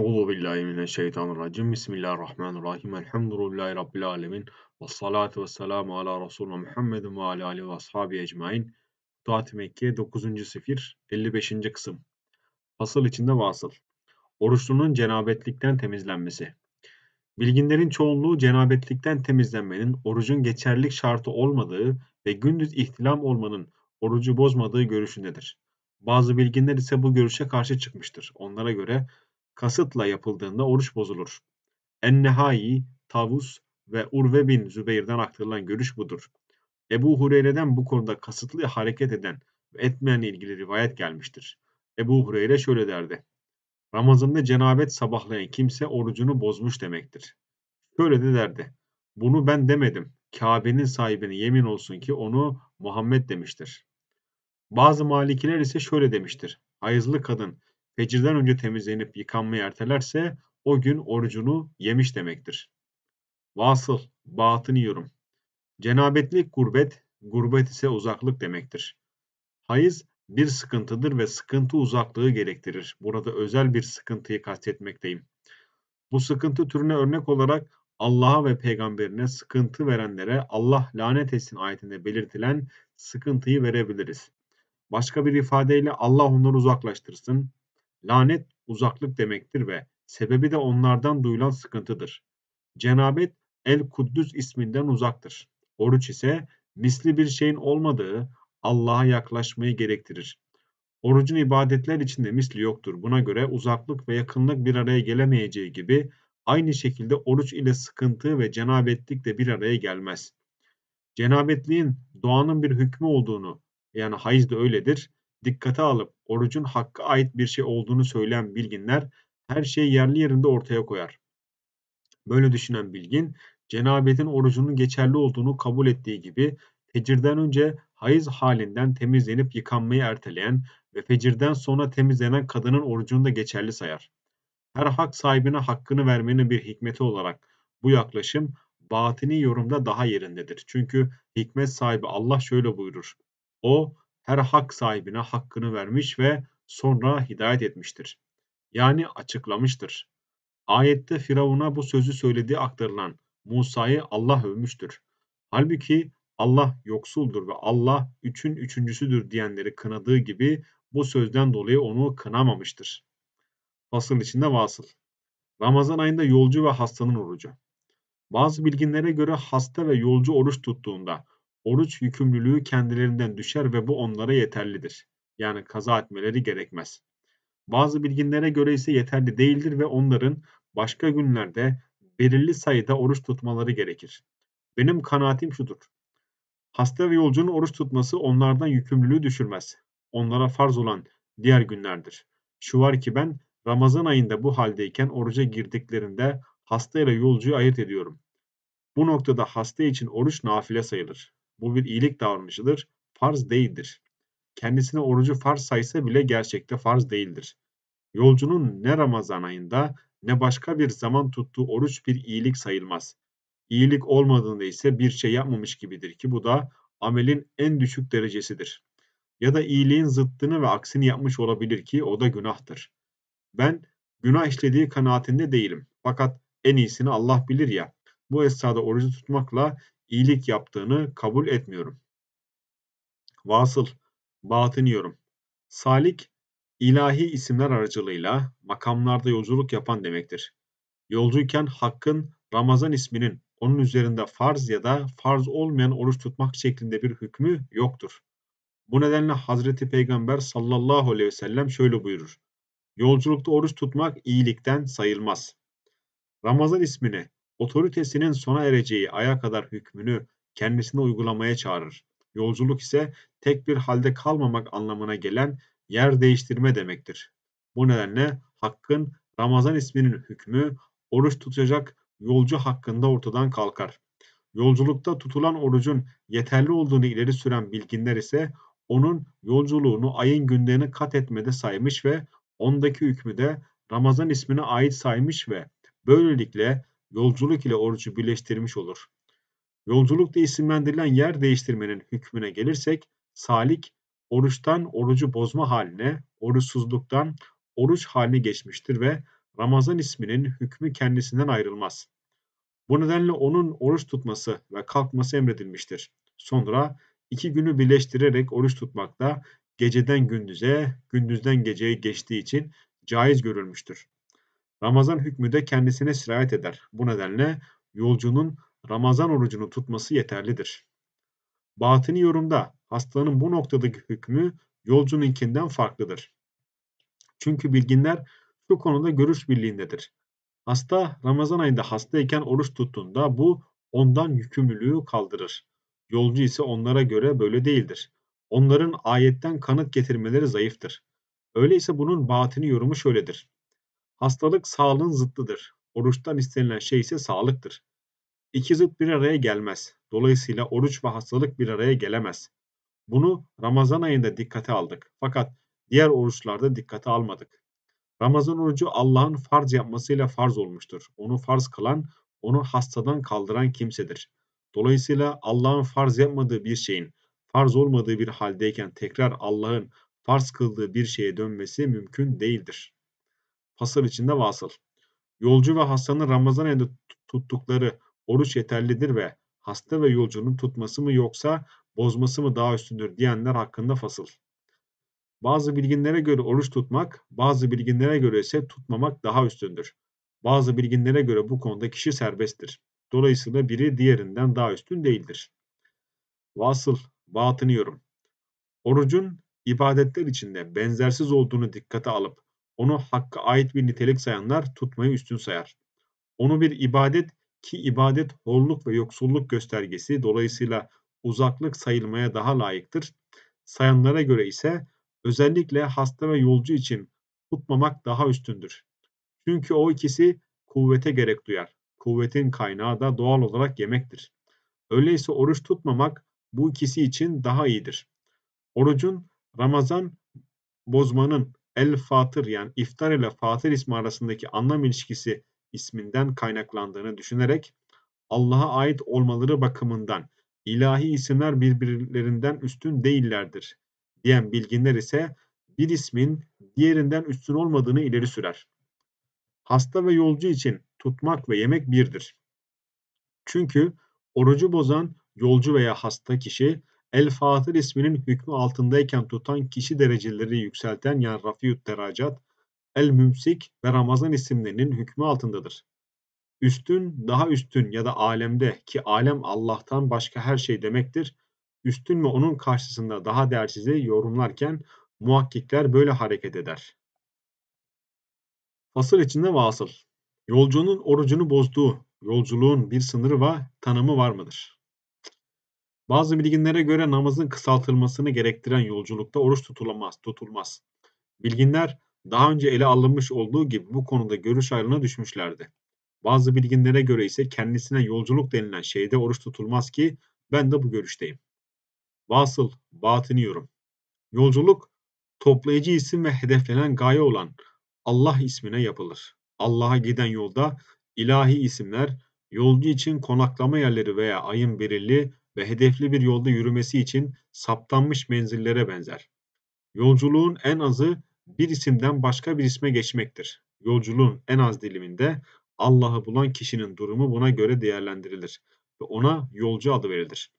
Euzu billahi mineşşeytanirracim. Bismillahirrahmanirrahim. Elhamdülillahi rabbil alamin. Ves salatu vesselamu ala resulina Muhammedin ve ala alihi ve ashabi ecmaîn. Futuhat Mekke 9. sefir 55. kısım. Fasıl içinde vasıl. Oruçlunun cenabetlikten temizlenmesi. Bilginlerin çoğunluğu cenabetlikten temizlenmenin orucun geçerlik şartı olmadığı ve gündüz ihtilam olmanın orucu bozmadığı görüşündedir. Bazı bilginler ise bu görüşe karşı çıkmıştır. Onlara göre kasıtla yapıldığında oruç bozulur. Ennehai, Tavus ve Urve bin Zübeyir'den aktarılan görüş budur. Ebu Hureyre'den bu konuda kasıtlı hareket eden ve etmeyenle ilgili rivayet gelmiştir. Ebu Hureyre şöyle derdi. Ramazan'da cenabet sabahlayan kimse orucunu bozmuş demektir. Şöyle de derdi. Bunu ben demedim. Kabe'nin sahibine yemin olsun ki onu Muhammed demiştir. Bazı malikiler ise şöyle demiştir. Hayızlı kadın fecirden önce temizlenip yıkanmayı ertelerse o gün orucunu yemiş demektir. Vasıl, batını yorum. Cenabetlik gurbet, gurbet ise uzaklık demektir. Hayız bir sıkıntıdır ve sıkıntı uzaklığı gerektirir. Burada özel bir sıkıntıyı kastetmekteyim. Bu sıkıntı türüne örnek olarak Allah'a ve peygamberine sıkıntı verenlere Allah lanet etsin ayetinde belirtilen sıkıntıyı verebiliriz. Başka bir ifadeyle Allah onları uzaklaştırsın, Lanet uzaklık demektir ve sebebi de onlardan duyulan sıkıntıdır. Cenabet El Kuddüs isminden uzaktır. Oruç ise misli bir şeyin olmadığı Allah'a yaklaşmayı gerektirir. Orucun ibadetler içinde misli yoktur. Buna göre uzaklık ve yakınlık bir araya gelemeyeceği gibi aynı şekilde oruç ile sıkıntı ve cenabetlik de bir araya gelmez. Cenabetliğin doğanın bir hükmü olduğunu yani haiz de öyledir dikkate alıp orucun hakka ait bir şey olduğunu söyleyen bilginler her şeyi yerli yerinde ortaya koyar. Böyle düşünen bilgin cenabetin orucunun geçerli olduğunu kabul ettiği gibi fecirden önce hayız halinden temizlenip yıkanmayı erteleyen ve fecirden sonra temizlenen kadının orucunu da geçerli sayar. Her hak sahibine hakkını vermenin bir hikmeti olarak bu yaklaşım batini yorumda daha yerindedir. Çünkü hikmet sahibi Allah şöyle buyurur. O her hak sahibine hakkını vermiş ve sonra hidayet etmiştir. Yani açıklamıştır. Ayette Firavun'a bu sözü söylediği aktarılan Musa'yı Allah övmüştür. Halbuki Allah yoksuldur ve Allah üçün üçüncüsüdür diyenleri kınadığı gibi bu sözden dolayı onu kınamamıştır. Fasıl içinde vasıl. Ramazan ayında yolcu ve hastanın orucu. Bazı bilginlere göre hasta ve yolcu oruç tuttuğunda oruç yükümlülüğü kendilerinden düşer ve bu onlara yeterlidir. Yani kaza etmeleri gerekmez. Bazı bilginlere göre ise yeterli değildir ve onların başka günlerde belirli sayıda oruç tutmaları gerekir. Benim kanaatim şudur. Hasta ve yolcunun oruç tutması onlardan yükümlülüğü düşürmez. Onlara farz olan diğer günlerdir. Şu var ki ben Ramazan ayında bu haldeyken oruca girdiklerinde hasta ile yolcuyu ayırt ediyorum. Bu noktada hasta için oruç nafile sayılır. Bu bir iyilik davranışıdır, farz değildir. Kendisine orucu farz saysa bile gerçekte farz değildir. Yolcunun ne Ramazan ayında ne başka bir zaman tuttuğu oruç bir iyilik sayılmaz. İyilik olmadığında ise bir şey yapmamış gibidir ki bu da amelin en düşük derecesidir. Ya da iyiliğin zıttını ve aksini yapmış olabilir ki o da günahtır. Ben günah işlediği kanaatinde değilim. Fakat en iyisini Allah bilir ya. Bu esnada orucu tutmakla iyilik yaptığını kabul etmiyorum. Vasıl, batıni Salik, ilahi isimler aracılığıyla makamlarda yolculuk yapan demektir. Yolcuyken hakkın Ramazan isminin onun üzerinde farz ya da farz olmayan oruç tutmak şeklinde bir hükmü yoktur. Bu nedenle Hazreti Peygamber sallallahu aleyhi ve sellem şöyle buyurur. Yolculukta oruç tutmak iyilikten sayılmaz. Ramazan ismini otoritesinin sona ereceği aya kadar hükmünü kendisine uygulamaya çağırır. Yolculuk ise tek bir halde kalmamak anlamına gelen yer değiştirme demektir. Bu nedenle hakkın Ramazan isminin hükmü oruç tutacak yolcu hakkında ortadan kalkar. Yolculukta tutulan orucun yeterli olduğunu ileri süren bilginler ise onun yolculuğunu ayın günlerini kat etmede saymış ve ondaki hükmü de Ramazan ismine ait saymış ve böylelikle yolculuk ile orucu birleştirmiş olur. Yolculukta isimlendirilen yer değiştirmenin hükmüne gelirsek, salik, oruçtan orucu bozma haline, oruçsuzluktan oruç haline geçmiştir ve Ramazan isminin hükmü kendisinden ayrılmaz. Bu nedenle onun oruç tutması ve kalkması emredilmiştir. Sonra iki günü birleştirerek oruç tutmak da geceden gündüze, gündüzden geceye geçtiği için caiz görülmüştür. Ramazan hükmü de kendisine sirayet eder. Bu nedenle yolcunun Ramazan orucunu tutması yeterlidir. Batini yorumda hastanın bu noktadaki hükmü yolcununkinden farklıdır. Çünkü bilginler şu konuda görüş birliğindedir. Hasta Ramazan ayında hastayken oruç tuttuğunda bu ondan yükümlülüğü kaldırır. Yolcu ise onlara göre böyle değildir. Onların ayetten kanıt getirmeleri zayıftır. Öyleyse bunun batini yorumu şöyledir. Hastalık sağlığın zıttıdır. Oruçtan istenilen şey ise sağlıktır. İki zıt bir araya gelmez. Dolayısıyla oruç ve hastalık bir araya gelemez. Bunu Ramazan ayında dikkate aldık. Fakat diğer oruçlarda dikkate almadık. Ramazan orucu Allah'ın farz yapmasıyla farz olmuştur. Onu farz kılan, onu hastadan kaldıran kimsedir. Dolayısıyla Allah'ın farz yapmadığı bir şeyin, farz olmadığı bir haldeyken tekrar Allah'ın farz kıldığı bir şeye dönmesi mümkün değildir hasıl içinde vasıl. Yolcu ve hastanın Ramazan ayında tuttukları oruç yeterlidir ve hasta ve yolcunun tutması mı yoksa bozması mı daha üstündür diyenler hakkında fasıl. Bazı bilginlere göre oruç tutmak, bazı bilginlere göre ise tutmamak daha üstündür. Bazı bilginlere göre bu konuda kişi serbesttir. Dolayısıyla biri diğerinden daha üstün değildir. Vasıl, batını yorum. Orucun ibadetler içinde benzersiz olduğunu dikkate alıp onu hakka ait bir nitelik sayanlar tutmayı üstün sayar. Onu bir ibadet ki ibadet horluk ve yoksulluk göstergesi dolayısıyla uzaklık sayılmaya daha layıktır. Sayanlara göre ise özellikle hasta ve yolcu için tutmamak daha üstündür. Çünkü o ikisi kuvvete gerek duyar. Kuvvetin kaynağı da doğal olarak yemektir. Öyleyse oruç tutmamak bu ikisi için daha iyidir. Orucun Ramazan bozmanın El Fatır yani iftar ile Fatır ismi arasındaki anlam ilişkisi isminden kaynaklandığını düşünerek Allah'a ait olmaları bakımından ilahi isimler birbirlerinden üstün değillerdir diyen bilginler ise bir ismin diğerinden üstün olmadığını ileri sürer. Hasta ve yolcu için tutmak ve yemek birdir. Çünkü orucu bozan yolcu veya hasta kişi El-Fatır isminin hükmü altındayken tutan kişi dereceleri yükselten yani rafiyut deracat, El-Mümsik ve Ramazan isimlerinin hükmü altındadır. Üstün, daha üstün ya da alemde ki alem Allah'tan başka her şey demektir, üstün ve onun karşısında daha değersizi yorumlarken muhakkikler böyle hareket eder. Fasıl içinde vasıl. Yolcunun orucunu bozduğu, yolculuğun bir sınırı ve tanımı var mıdır? Bazı bilginlere göre namazın kısaltılmasını gerektiren yolculukta oruç tutulamaz, tutulmaz. Bilginler daha önce ele alınmış olduğu gibi bu konuda görüş ayrılığına düşmüşlerdi. Bazı bilginlere göre ise kendisine yolculuk denilen şeyde oruç tutulmaz ki ben de bu görüşteyim. Vasıl, batini yorum. Yolculuk, toplayıcı isim ve hedeflenen gaye olan Allah ismine yapılır. Allah'a giden yolda ilahi isimler, yolcu için konaklama yerleri veya ayın belirli ve hedefli bir yolda yürümesi için saptanmış menzillere benzer. Yolculuğun en azı bir isimden başka bir isme geçmektir. Yolculuğun en az diliminde Allah'ı bulan kişinin durumu buna göre değerlendirilir ve ona yolcu adı verilir.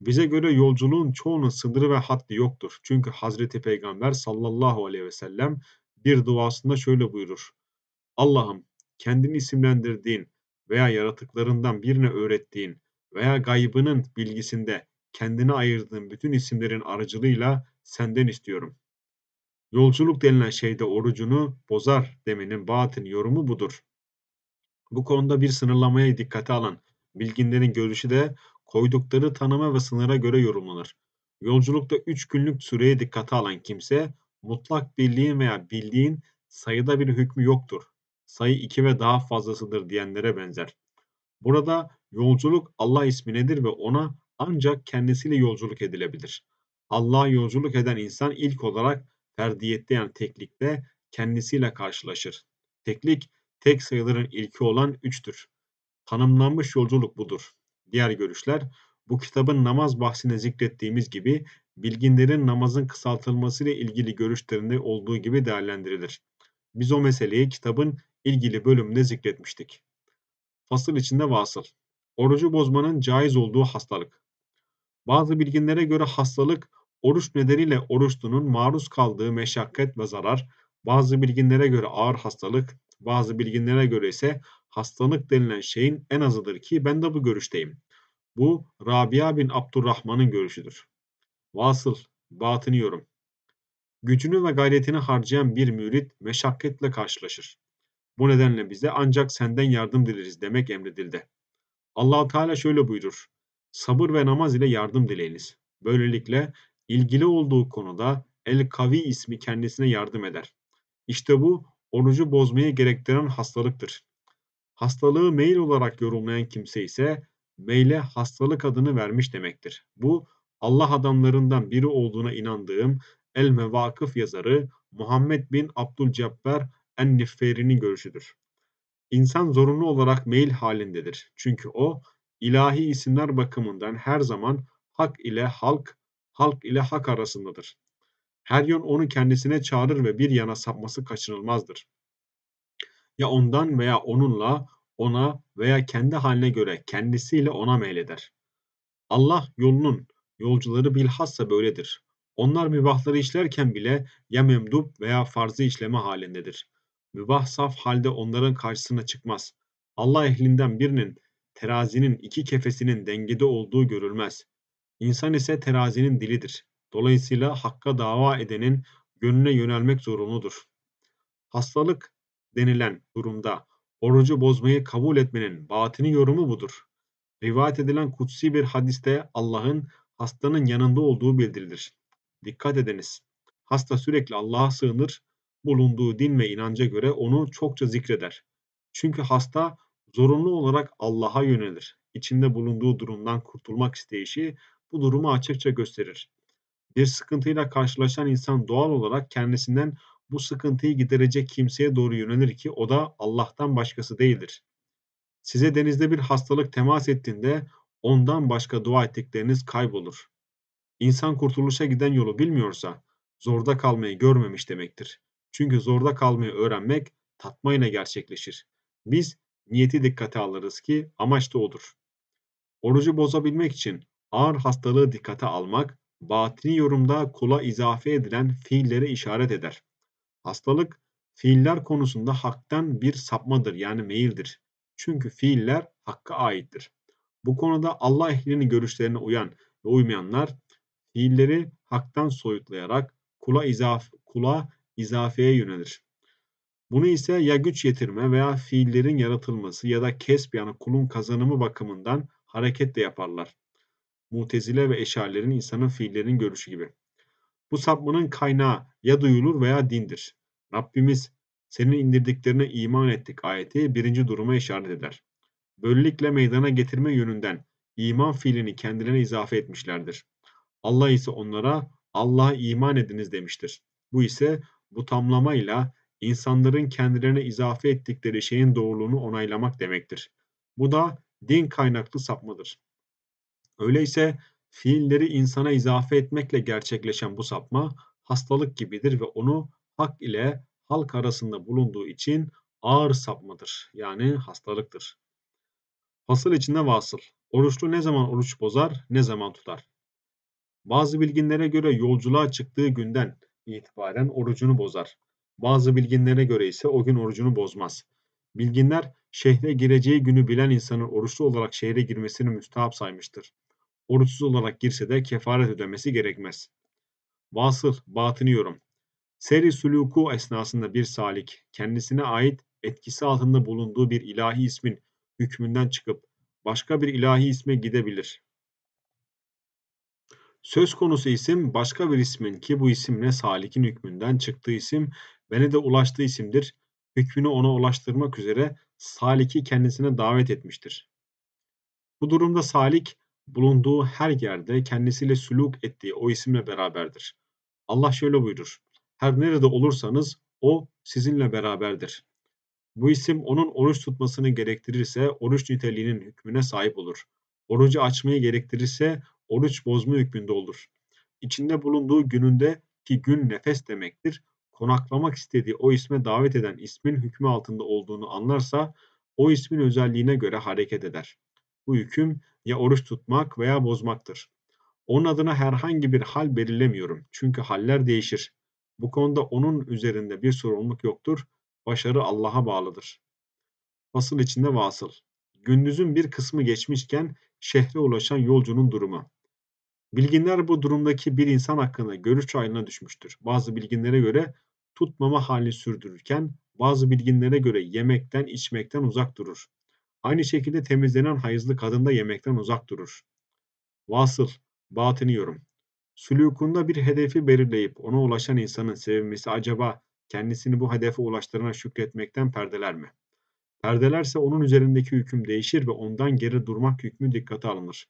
Bize göre yolculuğun çoğunun sınırı ve haddi yoktur. Çünkü Hazreti Peygamber sallallahu aleyhi ve sellem bir duasında şöyle buyurur. Allah'ım kendini isimlendirdiğin veya yaratıklarından birine öğrettiğin veya gaybının bilgisinde kendine ayırdığın bütün isimlerin aracılığıyla senden istiyorum. Yolculuk denilen şeyde orucunu bozar demenin batın yorumu budur. Bu konuda bir sınırlamaya dikkate alan bilginlerin görüşü de koydukları tanıma ve sınıra göre yorumlanır. Yolculukta 3 günlük süreye dikkate alan kimse mutlak birliğin veya bildiğin sayıda bir hükmü yoktur. Sayı 2 ve daha fazlasıdır diyenlere benzer. Burada Yolculuk Allah isminedir ve ona ancak kendisiyle yolculuk edilebilir. Allah'a yolculuk eden insan ilk olarak ferdiyette yani teklikte kendisiyle karşılaşır. Teklik, tek sayıların ilki olan üçtür. Tanımlanmış yolculuk budur. Diğer görüşler, bu kitabın namaz bahsine zikrettiğimiz gibi bilginlerin namazın kısaltılması ile ilgili görüşlerinde olduğu gibi değerlendirilir. Biz o meseleyi kitabın ilgili bölümünde zikretmiştik. Fasıl içinde vasıl orucu bozmanın caiz olduğu hastalık. Bazı bilginlere göre hastalık oruç nedeniyle oruçlunun maruz kaldığı meşakkat ve zarar, bazı bilginlere göre ağır hastalık, bazı bilginlere göre ise hastalık denilen şeyin en azıdır ki ben de bu görüşteyim. Bu Rabia bin Abdurrahman'ın görüşüdür. Vasıl, batını yorum. Gücünü ve gayretini harcayan bir mürit meşakkatle karşılaşır. Bu nedenle bize ancak senden yardım dileriz demek emredildi allah Teala şöyle buyurur. Sabır ve namaz ile yardım dileyiniz. Böylelikle ilgili olduğu konuda El Kavi ismi kendisine yardım eder. İşte bu orucu bozmayı gerektiren hastalıktır. Hastalığı meyil olarak yorumlayan kimse ise meyle hastalık adını vermiş demektir. Bu Allah adamlarından biri olduğuna inandığım El Mevakıf yazarı Muhammed bin Abdülcebber En-Nifferi'nin görüşüdür. İnsan zorunlu olarak meyil halindedir. Çünkü o ilahi isimler bakımından her zaman hak ile halk, halk ile hak arasındadır. Her yön onu kendisine çağırır ve bir yana sapması kaçınılmazdır. Ya ondan veya onunla, ona veya kendi haline göre kendisiyle ona meyleder. Allah yolunun yolcuları bilhassa böyledir. Onlar mübahları işlerken bile ya memdup veya farzı işleme halindedir.'' mübah saf halde onların karşısına çıkmaz. Allah ehlinden birinin terazinin iki kefesinin dengede olduğu görülmez. İnsan ise terazinin dilidir. Dolayısıyla hakka dava edenin gönlüne yönelmek zorunludur. Hastalık denilen durumda orucu bozmayı kabul etmenin batini yorumu budur. Rivayet edilen kutsi bir hadiste Allah'ın hastanın yanında olduğu bildirilir. Dikkat ediniz. Hasta sürekli Allah'a sığınır, bulunduğu din ve inanca göre onu çokça zikreder. Çünkü hasta zorunlu olarak Allah'a yönelir. İçinde bulunduğu durumdan kurtulmak isteyişi bu durumu açıkça gösterir. Bir sıkıntıyla karşılaşan insan doğal olarak kendisinden bu sıkıntıyı giderecek kimseye doğru yönelir ki o da Allah'tan başkası değildir. Size denizde bir hastalık temas ettiğinde ondan başka dua ettikleriniz kaybolur. İnsan kurtuluşa giden yolu bilmiyorsa zorda kalmayı görmemiş demektir. Çünkü zorda kalmayı öğrenmek tatmayla gerçekleşir. Biz niyeti dikkate alırız ki amaç da odur. Orucu bozabilmek için ağır hastalığı dikkate almak, batini yorumda kula izafe edilen fiillere işaret eder. Hastalık, fiiller konusunda haktan bir sapmadır yani meyildir. Çünkü fiiller hakka aittir. Bu konuda Allah ehlinin görüşlerine uyan ve uymayanlar fiilleri haktan soyutlayarak kula izaf kula izafeye yönelir. Bunu ise ya güç yetirme veya fiillerin yaratılması ya da kesb yani kulun kazanımı bakımından hareketle yaparlar. Mutezile ve eşarilerin insanın fiillerinin görüşü gibi. Bu sapmanın kaynağı ya duyulur veya dindir. Rabbimiz senin indirdiklerine iman ettik ayeti birinci duruma işaret eder. Böylelikle meydana getirme yönünden iman fiilini kendilerine izafe etmişlerdir. Allah ise onlara Allah'a iman ediniz demiştir. Bu ise bu tamlamayla insanların kendilerine izafe ettikleri şeyin doğruluğunu onaylamak demektir. Bu da din kaynaklı sapmadır. Öyleyse fiilleri insana izafe etmekle gerçekleşen bu sapma hastalık gibidir ve onu hak ile halk arasında bulunduğu için ağır sapmadır. Yani hastalıktır. Fasıl içinde vasıl. Oruçlu ne zaman oruç bozar, ne zaman tutar. Bazı bilginlere göre yolculuğa çıktığı günden itibaren orucunu bozar. Bazı bilginlere göre ise o gün orucunu bozmaz. Bilginler şehre gireceği günü bilen insanın oruçlu olarak şehre girmesini müstahap saymıştır. Oruçsuz olarak girse de kefaret ödemesi gerekmez. Vasıl, batını yorum. Seri suluku esnasında bir salik, kendisine ait etkisi altında bulunduğu bir ilahi ismin hükmünden çıkıp başka bir ilahi isme gidebilir. Söz konusu isim başka bir ismin ki bu isimle salikin hükmünden çıktığı isim ve ne de ulaştığı isimdir. Hükmünü ona ulaştırmak üzere saliki kendisine davet etmiştir. Bu durumda salik bulunduğu her yerde kendisiyle süluk ettiği o isimle beraberdir. Allah şöyle buyurur. Her nerede olursanız o sizinle beraberdir. Bu isim onun oruç tutmasını gerektirirse oruç niteliğinin hükmüne sahip olur. Orucu açmayı gerektirirse oruç bozma hükmünde olur. İçinde bulunduğu gününde ki gün nefes demektir, konaklamak istediği o isme davet eden ismin hükmü altında olduğunu anlarsa o ismin özelliğine göre hareket eder. Bu hüküm ya oruç tutmak veya bozmaktır. Onun adına herhangi bir hal belirlemiyorum çünkü haller değişir. Bu konuda onun üzerinde bir sorumluluk yoktur. Başarı Allah'a bağlıdır. Fasıl içinde vasıl. Gündüzün bir kısmı geçmişken şehre ulaşan yolcunun durumu. Bilginler bu durumdaki bir insan hakkında görüş ayrına düşmüştür. Bazı bilginlere göre tutmama halini sürdürürken bazı bilginlere göre yemekten içmekten uzak durur. Aynı şekilde temizlenen hayızlı kadın da yemekten uzak durur. Vasıl, batını yorum. Sülukunda bir hedefi belirleyip ona ulaşan insanın sevinmesi acaba kendisini bu hedefe ulaştırana şükretmekten perdeler mi? Perdelerse onun üzerindeki hüküm değişir ve ondan geri durmak hükmü dikkate alınır.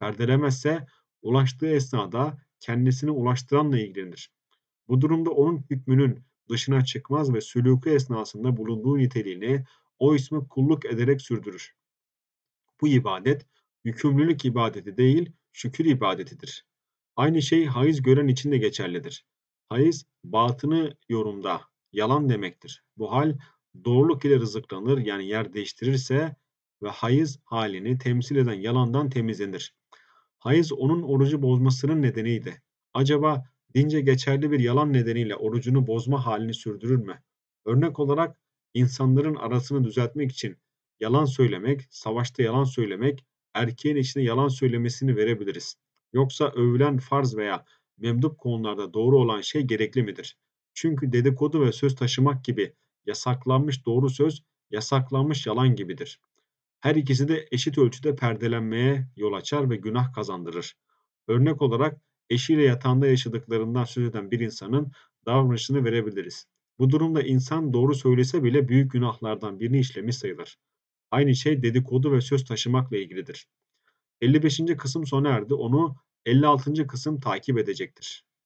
Perdelemezse ulaştığı esnada kendisine ulaştıranla ilgilenir. Bu durumda onun hükmünün dışına çıkmaz ve sülûkü esnasında bulunduğu niteliğini o ismi kulluk ederek sürdürür. Bu ibadet yükümlülük ibadeti değil, şükür ibadetidir. Aynı şey haiz gören için de geçerlidir. Haiz batını yorumda yalan demektir. Bu hal doğruluk ile rızıklanır yani yer değiştirirse ve haiz halini temsil eden yalandan temizlenir. Hayız onun orucu bozmasının nedeniydi. Acaba dince geçerli bir yalan nedeniyle orucunu bozma halini sürdürür mü? Örnek olarak insanların arasını düzeltmek için yalan söylemek, savaşta yalan söylemek, erkeğin içine yalan söylemesini verebiliriz. Yoksa övülen farz veya memdup konularda doğru olan şey gerekli midir? Çünkü dedikodu ve söz taşımak gibi yasaklanmış doğru söz, yasaklanmış yalan gibidir. Her ikisi de eşit ölçüde perdelenmeye yol açar ve günah kazandırır. Örnek olarak eşiyle yatağında yaşadıklarından söz eden bir insanın davranışını verebiliriz. Bu durumda insan doğru söylese bile büyük günahlardan birini işlemiş sayılır. Aynı şey dedikodu ve söz taşımakla ilgilidir. 55. kısım sona erdi. Onu 56. kısım takip edecektir.